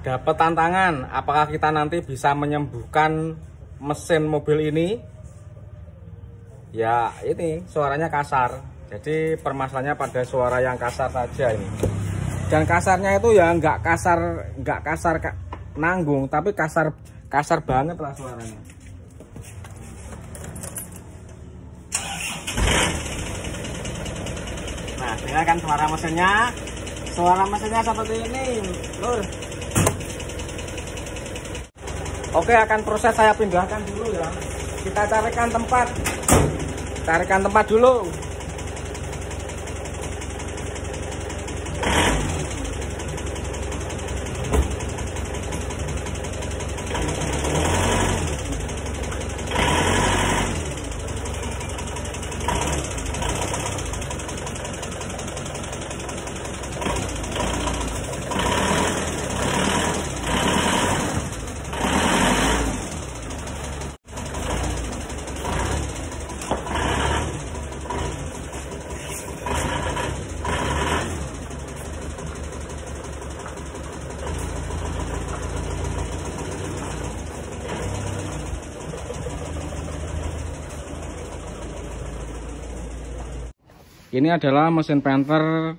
dapat tantangan apakah kita nanti bisa menyembuhkan mesin mobil ini ya ini suaranya kasar jadi permasalahannya pada suara yang kasar saja ini dan kasarnya itu ya nggak kasar nggak kasar nanggung tapi kasar kasar banget lah suaranya nah dengarkan suara mesinnya suara mesinnya seperti ini lur Oke akan proses saya pindahkan dulu ya kita carikan tempat carikan tempat dulu Ini adalah mesin Panther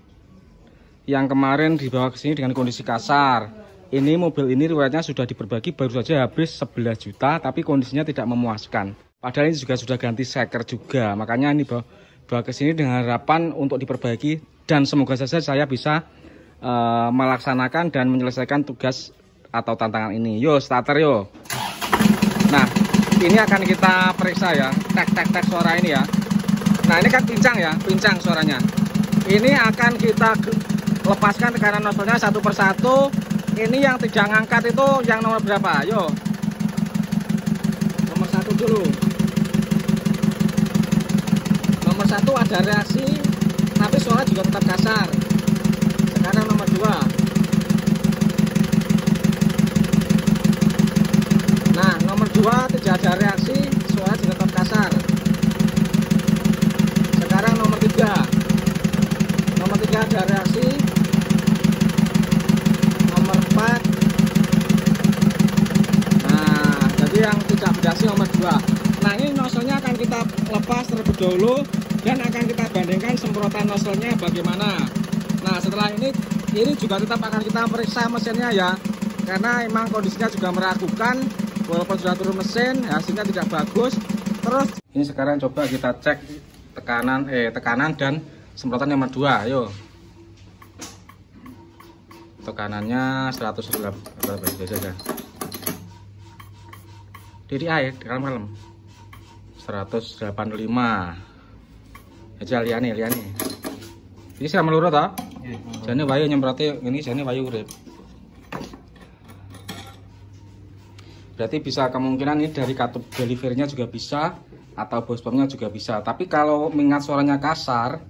yang kemarin dibawa ke sini dengan kondisi kasar. Ini mobil ini riwayatnya sudah diperbagi baru saja habis 11 juta tapi kondisinya tidak memuaskan. Padahal ini juga sudah ganti seker juga. Makanya ini bawa, bawa ke sini dengan harapan untuk diperbaiki dan semoga saja saya bisa uh, melaksanakan dan menyelesaikan tugas atau tantangan ini. Yo starter yo. Nah, ini akan kita periksa ya. Tek tek tek suara ini ya. Nah ini kan pincang ya, pincang suaranya. Ini akan kita lepaskan tekanan nozzle-nya satu persatu. Ini yang tidak ngangkat itu yang nomor berapa? Ayo. Nomor satu dulu. Nomor satu ada reaksi, tapi suara juga tetap kasar. Sekarang nomor dua. Nah, nomor dua tidak ada reaksi. dahulu dan akan kita bandingkan semprotan nozzle-nya bagaimana. Nah, setelah ini ini juga tetap akan kita periksa mesinnya ya. Karena emang kondisinya juga meragukan walaupun sudah turun mesin hasilnya tidak bagus. Terus ini sekarang coba kita cek tekanan eh tekanan dan semprotan yang 2. Yuk Tekanannya 100 berapa? ya? Jadi air, air kalem-kalem. 185 aja liane liane ini sih meluru ta iya, Jadi wayu nyemprotnya e, ini jane wayu urip berarti bisa kemungkinan ini dari katup delivernya juga bisa atau bos pomnya juga bisa tapi kalau mengingat suaranya kasar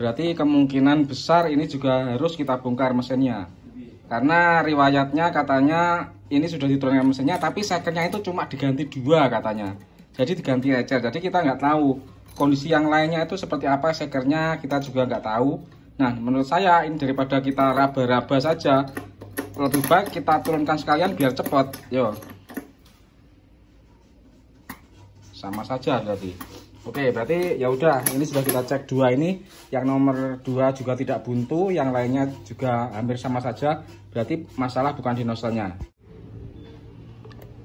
berarti kemungkinan besar ini juga harus kita bongkar mesinnya karena riwayatnya katanya ini sudah diturunkan mesinnya tapi sekernya itu cuma diganti dua katanya jadi diganti aja jadi kita nggak tahu kondisi yang lainnya itu seperti apa sekernya kita juga nggak tahu nah menurut saya ini daripada kita raba-raba saja lebih baik kita turunkan sekalian biar cepat yo sama saja berarti oke berarti ya udah ini sudah kita cek dua ini yang nomor dua juga tidak buntu yang lainnya juga hampir sama saja berarti masalah bukan di nozzle-nya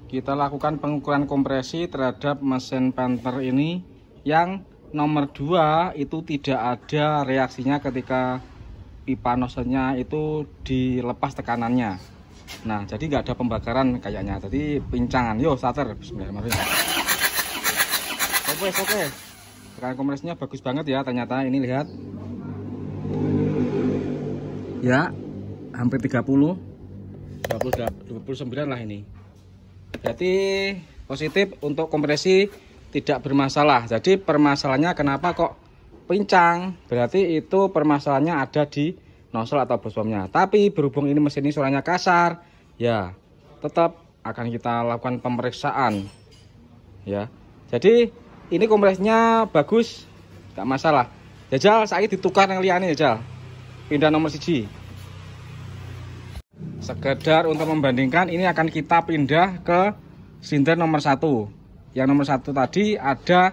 kita lakukan pengukuran kompresi terhadap mesin Panther ini yang nomor 2 itu tidak ada reaksinya ketika pipa nozzle itu dilepas tekanannya nah jadi nggak ada pembakaran kayaknya jadi pincangan yo starter bismillahirrahmanirrahim oke oke Tekanan kompresinya bagus banget ya ternyata ini lihat ya hampir 30 29 lah ini Berarti positif untuk kompresi tidak bermasalah. Jadi permasalahannya kenapa kok pincang? Berarti itu permasalahannya ada di nozzle atau bos Tapi berhubung ini mesin ini suaranya kasar, ya tetap akan kita lakukan pemeriksaan. Ya. Jadi ini kompresinya bagus, tidak masalah. Jajal saya ditukar yang liane jajal. Pindah nomor siji sekedar untuk membandingkan ini akan kita pindah ke sinter nomor satu yang nomor satu tadi ada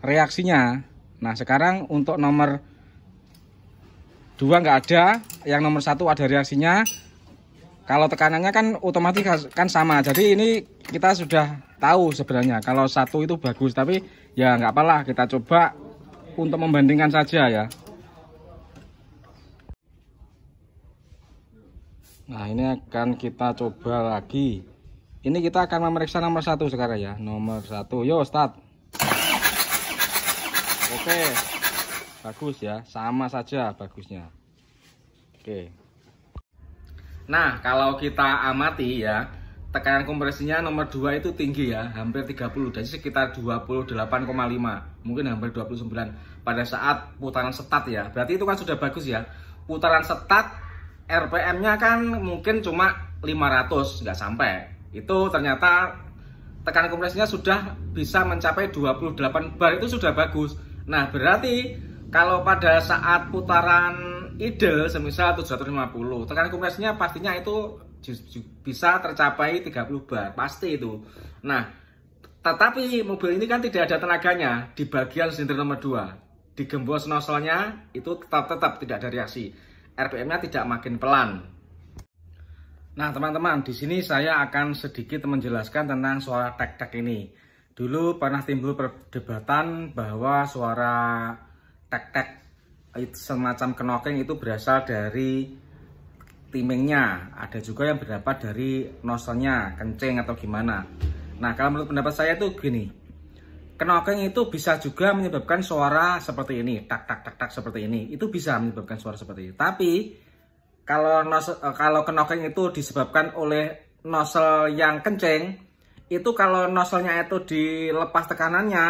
reaksinya nah sekarang untuk nomor dua nggak ada yang nomor satu ada reaksinya kalau tekanannya kan otomatis kan sama jadi ini kita sudah tahu sebenarnya kalau satu itu bagus tapi ya nggak apalah kita coba untuk membandingkan saja ya Nah ini akan kita coba lagi Ini kita akan memeriksa nomor satu sekarang ya Nomor satu, yo start Oke Bagus ya, sama saja bagusnya Oke Nah kalau kita amati ya Tekanan kompresinya nomor 2 itu tinggi ya Hampir 30, jadi sekitar 28,5 Mungkin hampir 29 Pada saat putaran setat ya Berarti itu kan sudah bagus ya Putaran setat RPM-nya kan mungkin cuma 500 nggak sampai. Itu ternyata tekanan kompresinya sudah bisa mencapai 28 bar itu sudah bagus. Nah, berarti kalau pada saat putaran idle semisal 750, tekan kompresinya pastinya itu bisa tercapai 30 bar, pasti itu. Nah, tetapi mobil ini kan tidak ada tenaganya di bagian silinder nomor 2. gembos nozzle-nya itu tetap tetap tidak ada reaksi. RPM-nya tidak makin pelan. Nah, teman-teman, di sini saya akan sedikit menjelaskan tentang suara tek-tek ini. Dulu pernah timbul perdebatan bahwa suara tek-tek semacam knocking itu berasal dari timingnya. Ada juga yang berdapat dari noselnya, kencing atau gimana. Nah, kalau menurut pendapat saya itu gini. Kenokeng itu bisa juga menyebabkan suara seperti ini, tak tak tak tak seperti ini. Itu bisa menyebabkan suara seperti ini. Tapi kalau nozzle, eh, kalau kenokeng itu disebabkan oleh nozzle yang kenceng, itu kalau noselnya itu dilepas tekanannya,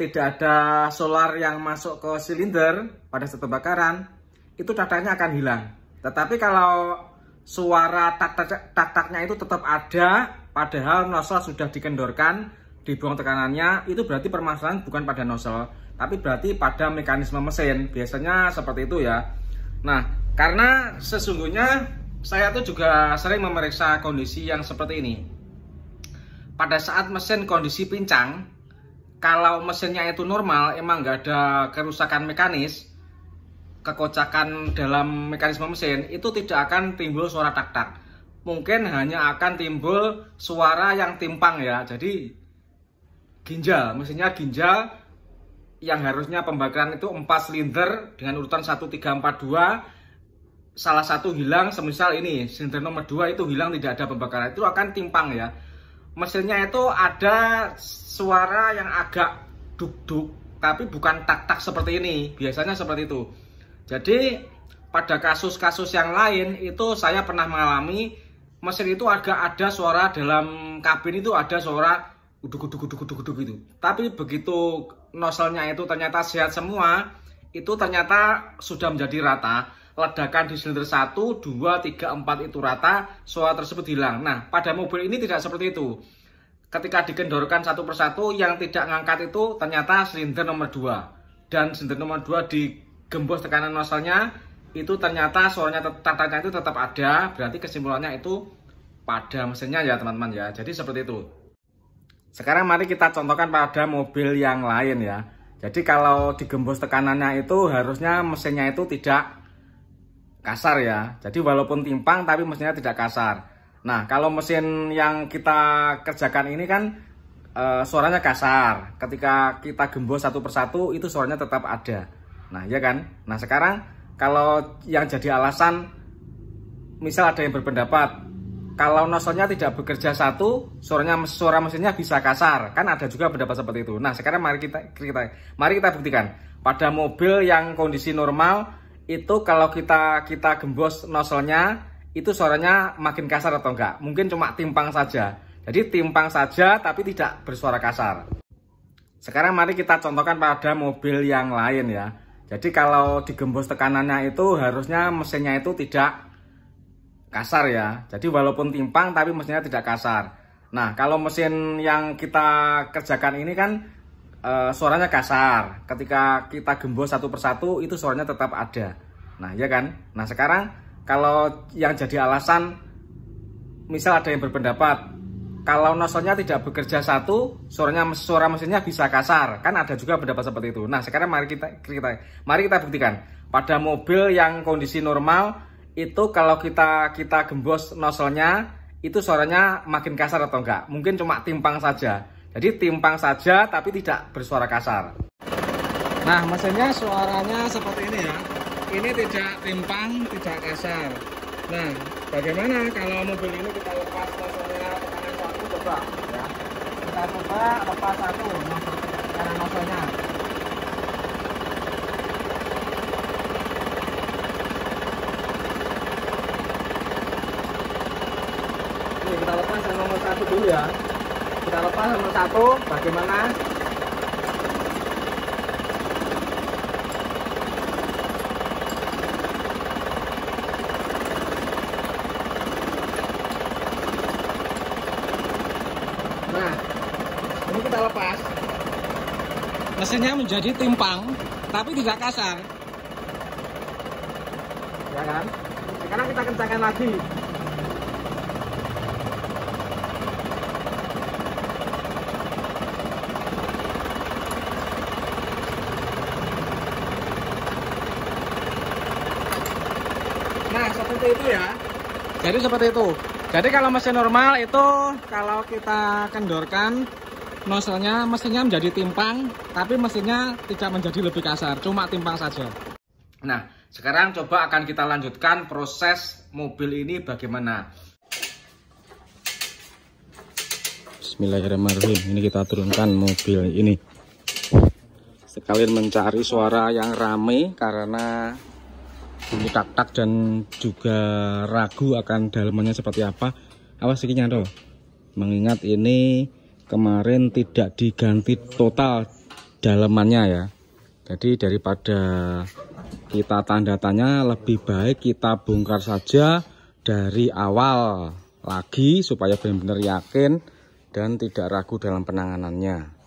tidak ada solar yang masuk ke silinder pada saat pembakaran, itu tataknya akan hilang. Tetapi kalau suara tak tak taknya itu tetap ada, padahal nozzle sudah dikendorkan, dibuang tekanannya itu berarti permasalahan bukan pada nozzle tapi berarti pada mekanisme mesin biasanya seperti itu ya nah karena sesungguhnya saya tuh juga sering memeriksa kondisi yang seperti ini pada saat mesin kondisi pincang kalau mesinnya itu normal emang nggak ada kerusakan mekanis kekocakan dalam mekanisme mesin itu tidak akan timbul suara tak-tak mungkin hanya akan timbul suara yang timpang ya jadi ginjal, mesinnya ginjal yang harusnya pembakaran itu 4 silinder dengan urutan 1342 salah satu hilang semisal ini silinder nomor 2 itu hilang tidak ada pembakaran itu akan timpang ya mesinnya itu ada suara yang agak duk-duk tapi bukan tak-tak seperti ini biasanya seperti itu jadi pada kasus-kasus yang lain itu saya pernah mengalami mesin itu agak ada suara dalam kabin itu ada suara uduk uduk uduk uduk uduk gitu tapi begitu nozzle itu ternyata sehat semua itu ternyata sudah menjadi rata ledakan di silinder 1, 2, 3, 4 itu rata soal tersebut hilang nah pada mobil ini tidak seperti itu ketika dikendorkan satu persatu yang tidak ngangkat itu ternyata silinder nomor 2 dan silinder nomor 2 digembos tekanan nozzle itu ternyata soalnya tatanya itu tetap ada berarti kesimpulannya itu pada mesinnya ya teman-teman ya jadi seperti itu sekarang mari kita contohkan pada mobil yang lain ya. Jadi kalau digembos tekanannya itu harusnya mesinnya itu tidak kasar ya. Jadi walaupun timpang tapi mesinnya tidak kasar. Nah kalau mesin yang kita kerjakan ini kan e, suaranya kasar. Ketika kita gembos satu persatu itu suaranya tetap ada. Nah ya kan. Nah sekarang kalau yang jadi alasan misal ada yang berpendapat kalau nozzle tidak bekerja satu, suaranya suara mesinnya bisa kasar. Kan ada juga pendapat seperti itu. Nah, sekarang mari kita kita mari kita buktikan. Pada mobil yang kondisi normal itu kalau kita kita gembos nozzle itu suaranya makin kasar atau enggak? Mungkin cuma timpang saja. Jadi timpang saja tapi tidak bersuara kasar. Sekarang mari kita contohkan pada mobil yang lain ya. Jadi kalau digembos tekanannya itu harusnya mesinnya itu tidak kasar ya. Jadi walaupun timpang tapi mesinnya tidak kasar. Nah, kalau mesin yang kita kerjakan ini kan e, suaranya kasar. Ketika kita gembos satu persatu itu suaranya tetap ada. Nah, ya kan? Nah, sekarang kalau yang jadi alasan misal ada yang berpendapat kalau nosonya tidak bekerja satu, suaranya suara mesinnya bisa kasar. Kan ada juga pendapat seperti itu. Nah, sekarang mari kita kita mari kita buktikan. Pada mobil yang kondisi normal itu kalau kita kita gembos nozzle itu suaranya makin kasar atau enggak mungkin cuma timpang saja jadi timpang saja tapi tidak bersuara kasar nah mesinnya suaranya seperti ini ya ini tidak timpang tidak kasar nah bagaimana kalau mobil ini kita lepas nozzle-nya tekanan satu coba ya kita coba lepas satu nozzle tekanan nozzle-nya lepas yang nomor satu dulu ya kita lepas nomor satu bagaimana nah ini kita lepas mesinnya menjadi timpang tapi tidak kasar ya kan sekarang kita kencangkan lagi seperti itu ya jadi seperti itu jadi kalau mesin normal itu kalau kita kendorkan nozzle mesinnya menjadi timpang tapi mesinnya tidak menjadi lebih kasar cuma timpang saja nah sekarang coba akan kita lanjutkan proses mobil ini bagaimana Bismillahirrahmanirrahim ini kita turunkan mobil ini sekalian mencari suara yang rame karena bunyi tak-tak dan juga ragu akan dalamannya seperti apa awas sikinya dong mengingat ini kemarin tidak diganti total dalamannya ya jadi daripada kita tanda tanya lebih baik kita bongkar saja dari awal lagi supaya benar-benar yakin dan tidak ragu dalam penanganannya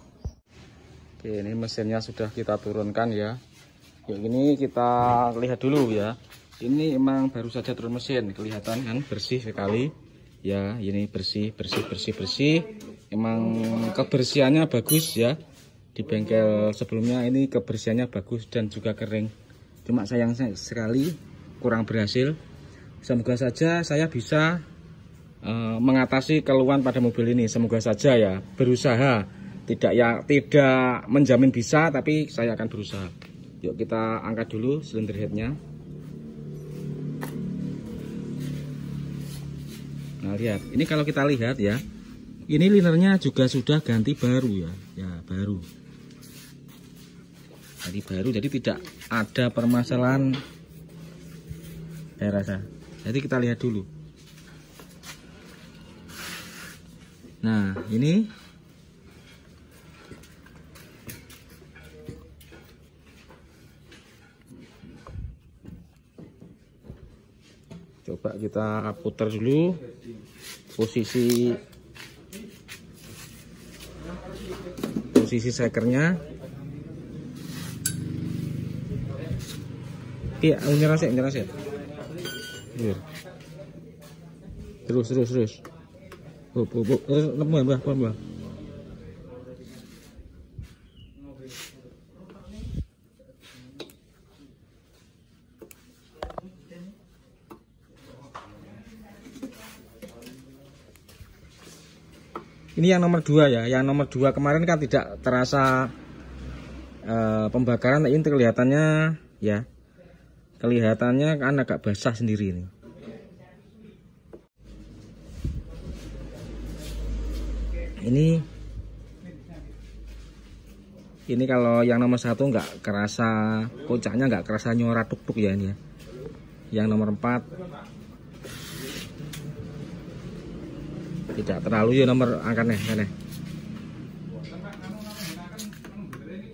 Oke ini mesinnya sudah kita turunkan ya yang ini kita lihat dulu ya ini emang baru saja turun mesin kelihatan kan bersih sekali ya ini bersih bersih bersih bersih emang kebersihannya bagus ya di bengkel sebelumnya ini kebersihannya bagus dan juga kering cuma sayang sekali kurang berhasil semoga saja saya bisa uh, mengatasi keluhan pada mobil ini semoga saja ya berusaha tidak ya tidak menjamin bisa tapi saya akan berusaha yuk kita angkat dulu silinder headnya nah lihat ini kalau kita lihat ya ini linernya juga sudah ganti baru ya ya baru jadi baru jadi tidak ada permasalahan saya rasa jadi kita lihat dulu nah ini kita putar dulu posisi posisi sekernya iya nyerah sih nyerah sih terus terus terus bu bu bu terus nemu ya mbah mbah ini yang nomor dua ya yang nomor dua kemarin kan tidak terasa uh, pembakaran ini kelihatannya ya kelihatannya kan agak basah sendiri ini ini ini kalau yang nomor satu nggak kerasa kocaknya nggak kerasa nyora tuk tuk ya ini ya yang nomor empat tidak terlalu ya nomor angkanya kan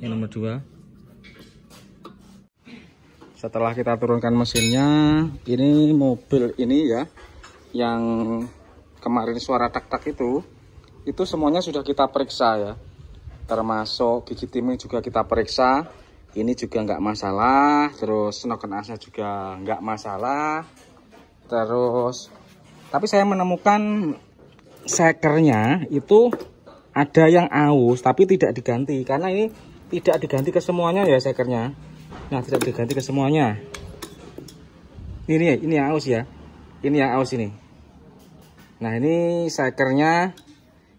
yang nomor dua setelah kita turunkan mesinnya ini mobil ini ya yang kemarin suara tak-tak itu itu semuanya sudah kita periksa ya termasuk gigi timing juga kita periksa ini juga nggak masalah terus noken asa juga nggak masalah terus tapi saya menemukan sekernya itu ada yang aus tapi tidak diganti karena ini tidak diganti ke semuanya ya sekernya nah tidak diganti ke semuanya ini ya ini yang aus ya ini yang aus ini nah ini sekernya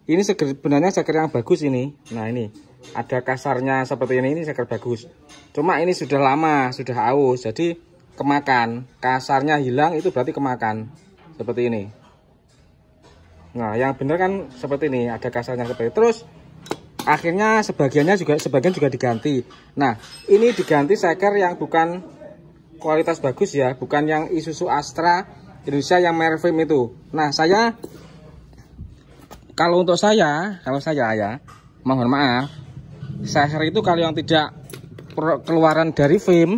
ini sebenarnya seker yang bagus ini nah ini ada kasarnya seperti ini ini seker bagus cuma ini sudah lama sudah aus jadi kemakan kasarnya hilang itu berarti kemakan seperti ini Nah, yang benar kan seperti ini, ada kasarnya seperti ini. Terus akhirnya sebagiannya juga sebagian juga diganti. Nah, ini diganti seker yang bukan kualitas bagus ya, bukan yang Isuzu Astra Indonesia yang merfim itu. Nah, saya kalau untuk saya, kalau saya ya, mohon maaf, seker itu kalau yang tidak keluaran dari film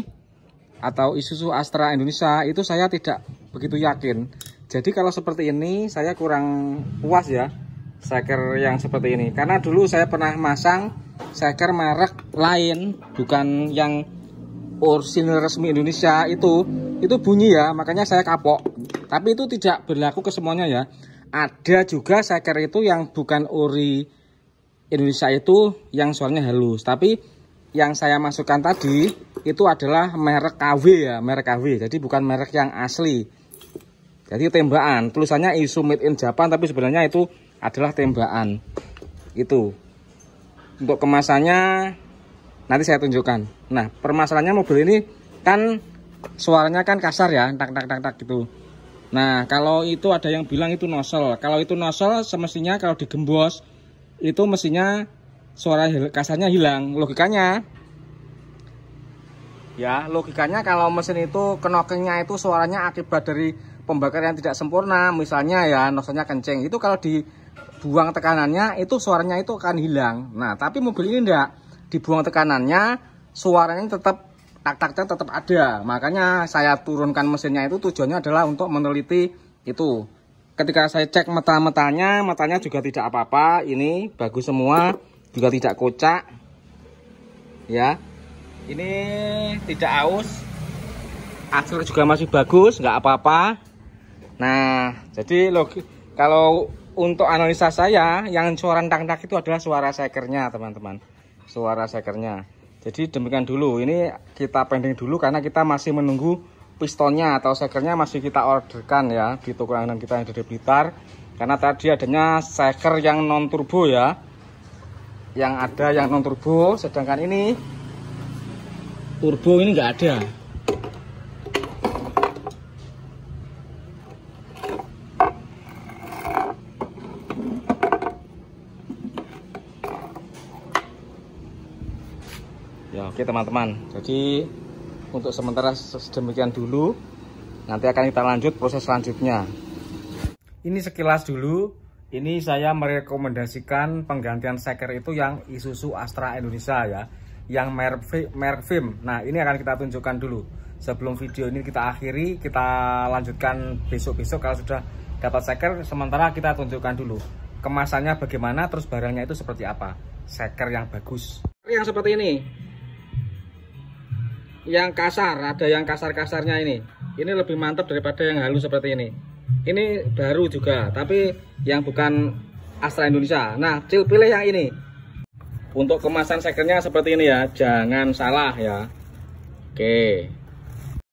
atau Isuzu Astra Indonesia itu saya tidak begitu yakin jadi kalau seperti ini saya kurang puas ya seker yang seperti ini. Karena dulu saya pernah masang seker merek lain bukan yang orisinil resmi Indonesia itu itu bunyi ya makanya saya kapok tapi itu tidak berlaku ke semuanya ya ada juga seker itu yang bukan ori Indonesia itu yang suaranya halus tapi yang saya masukkan tadi itu adalah merek KW ya merek KW jadi bukan merek yang asli jadi tembakan, tulisannya isu made in Japan tapi sebenarnya itu adalah tembakan. Itu. Untuk kemasannya nanti saya tunjukkan. Nah, permasalahannya mobil ini kan suaranya kan kasar ya, tak tak tak tak gitu. Nah, kalau itu ada yang bilang itu nosel. Kalau itu nosel semestinya kalau digembos itu mestinya suara kasarnya hilang. Logikanya ya, logikanya kalau mesin itu kenokingnya itu suaranya akibat dari pembakaran yang tidak sempurna misalnya ya nosenya kenceng itu kalau dibuang tekanannya itu suaranya itu akan hilang nah tapi mobil ini tidak dibuang tekanannya suaranya tetap tak-taknya tetap ada makanya saya turunkan mesinnya itu tujuannya adalah untuk meneliti itu ketika saya cek mata-matanya matanya juga tidak apa-apa ini bagus semua juga tidak kocak ya ini tidak aus aksir juga masih bagus nggak apa-apa Nah, jadi log kalau untuk analisa saya yang suara tang-tak itu adalah suara sekernya, teman-teman. Suara sekernya. Jadi demikian dulu. Ini kita pending dulu karena kita masih menunggu pistonnya atau sekernya masih kita orderkan ya di toko langganan kita yang ada di Blitar. Karena tadi adanya seker yang non turbo ya. Yang ada yang non turbo, sedangkan ini turbo ini enggak ada. teman-teman jadi untuk sementara sedemikian dulu nanti akan kita lanjut proses selanjutnya ini sekilas dulu ini saya merekomendasikan penggantian seker itu yang Isuzu Astra Indonesia ya yang merk merek film nah ini akan kita tunjukkan dulu sebelum video ini kita akhiri kita lanjutkan besok-besok kalau sudah dapat seker sementara kita tunjukkan dulu kemasannya bagaimana terus barangnya itu seperti apa seker yang bagus yang seperti ini yang kasar ada yang kasar-kasarnya ini ini lebih mantap daripada yang halus seperti ini ini baru juga tapi yang bukan Astra Indonesia nah Cil pilih yang ini untuk kemasan sekernya seperti ini ya jangan salah ya oke